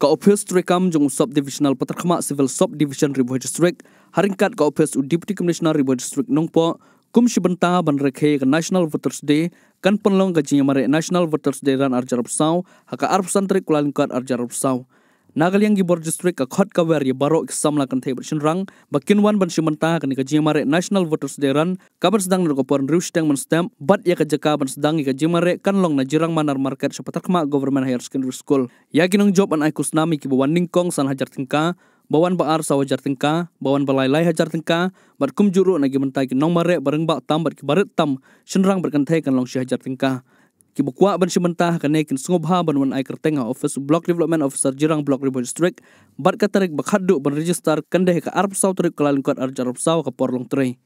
ka office trekam jong sub divisional patrakhma civil sub division ribu district haringkat ka office deputy commissioner ribu district nongpo kum shibanta ban rakhe national voters day kan penlong ka jingmare national voters day ran arjarap sau haka arp santri kulalingkat arjarap sau nagaliang gibor district ka khot ka wer ye barok samla kan thebr chin rang ba kinwan ban shiman ta kan ka jimare national voters day run kabar sdang nur ko porn rush tang man stamp bat ye ka jaka ban sdang ye ka jimare kan long na jirang manar market sa patakma government higher secondary school ya ginong job an ai kusnami ki bawan ningkong san hajar tingka bawan ba ar sa hajar tingka bawan balai lai hajar tingka bat kum juru na gimantai ki nomare bareng ba tam bat ki barat tam chin rang ber kan, kan long shi hajar tingka Kibukwa ban si mentah kan naikin sungubha ban wan ay kerteng ha office block development officer jirang block ribon district bat katarik bakhaduk ban register kan ka arp saw terik kelalin kuat arjar arp saw ka porlong terik.